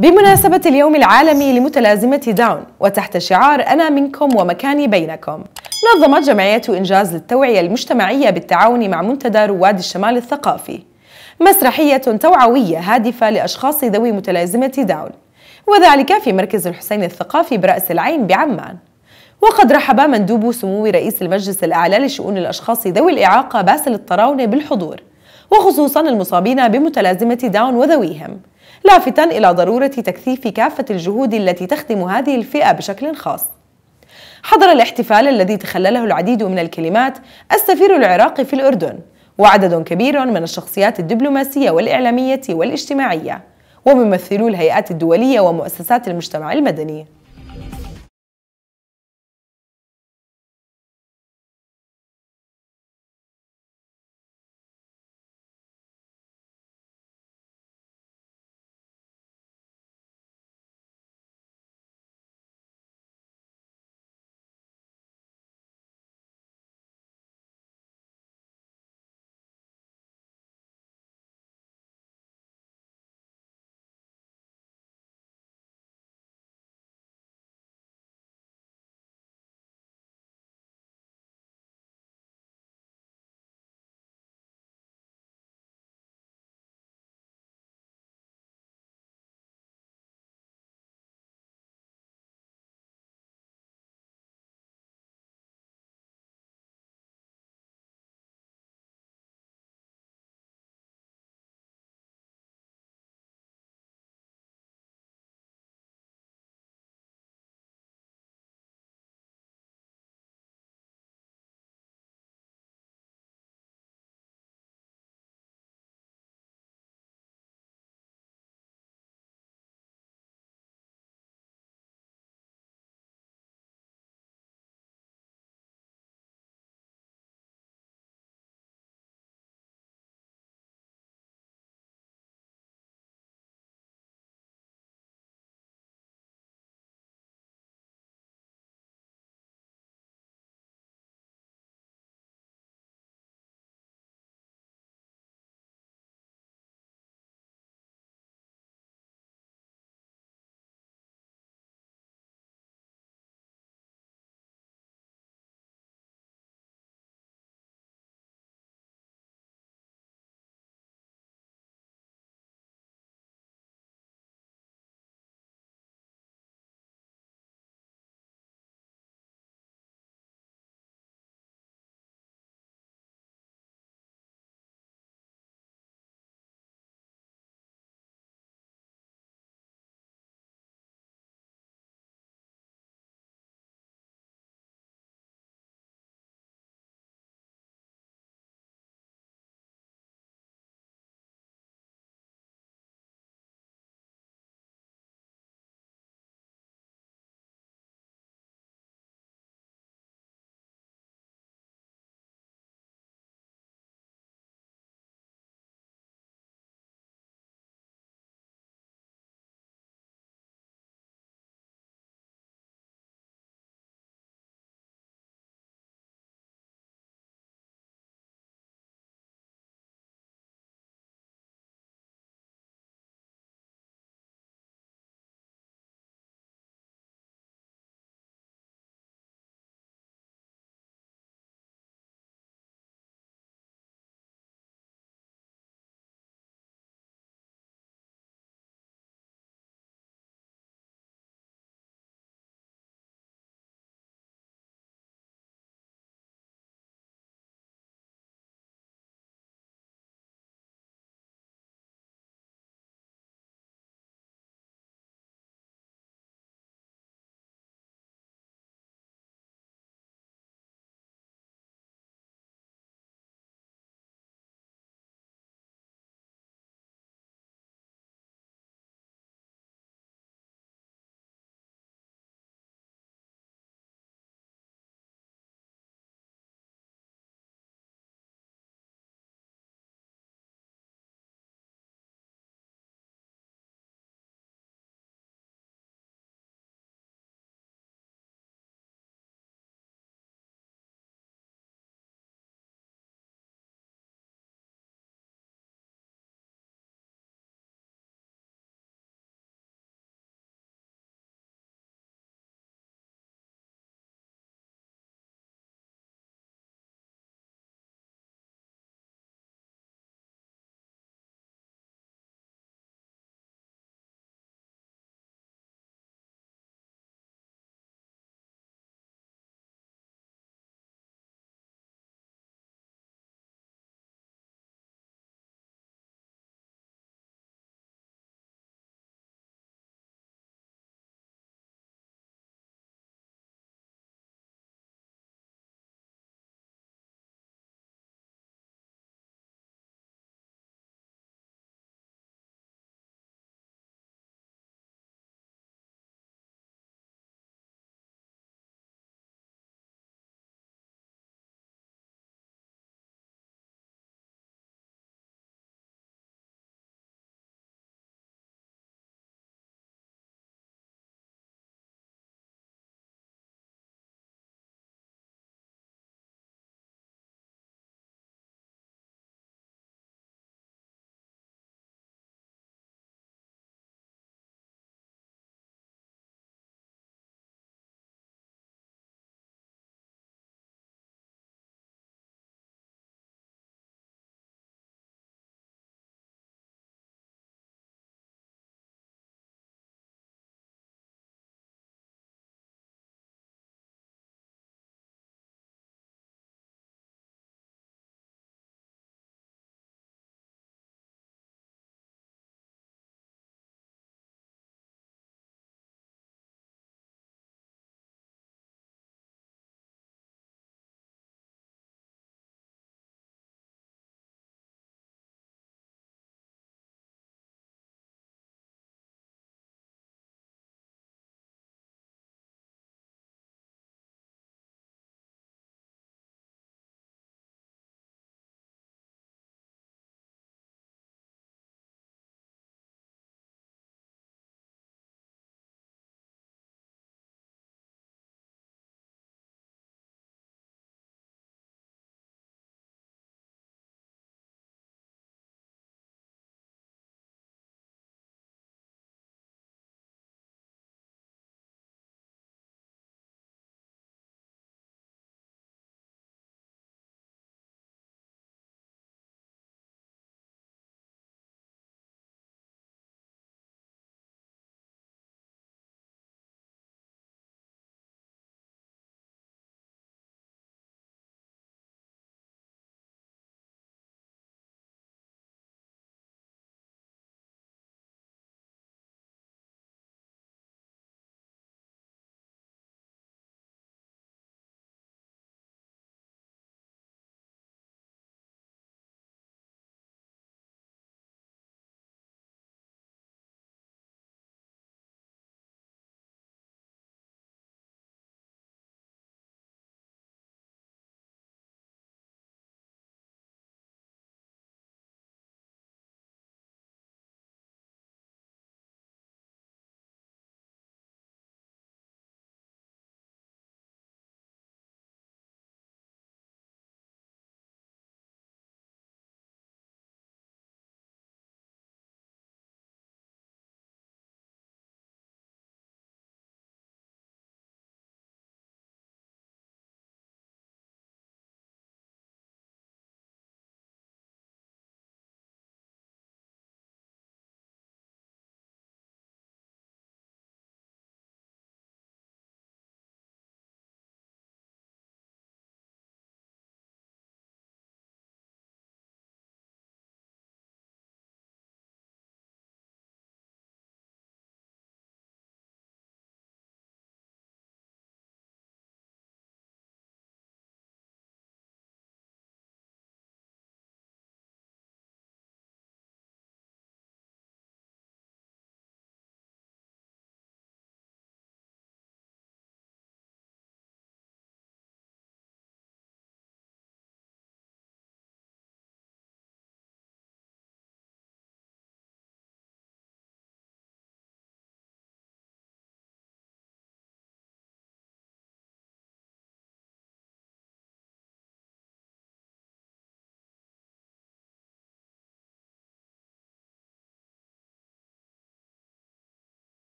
بمناسبة اليوم العالمي لمتلازمة داون وتحت شعار أنا منكم ومكاني بينكم نظمت جمعية إنجاز للتوعية المجتمعية بالتعاون مع منتدى رواد الشمال الثقافي مسرحية توعوية هادفة لأشخاص ذوي متلازمة داون وذلك في مركز الحسين الثقافي برأس العين بعمان وقد رحب مندوب سمو رئيس المجلس الأعلى لشؤون الأشخاص ذوي الإعاقة باسل الطراونة بالحضور وخصوصا المصابين بمتلازمة داون وذويهم لافتا إلى ضرورة تكثيف كافة الجهود التي تخدم هذه الفئة بشكل خاص حضر الاحتفال الذي تخلله العديد من الكلمات السفير العراقي في الأردن وعدد كبير من الشخصيات الدبلوماسية والإعلامية والاجتماعية وممثلو الهيئات الدولية ومؤسسات المجتمع المدني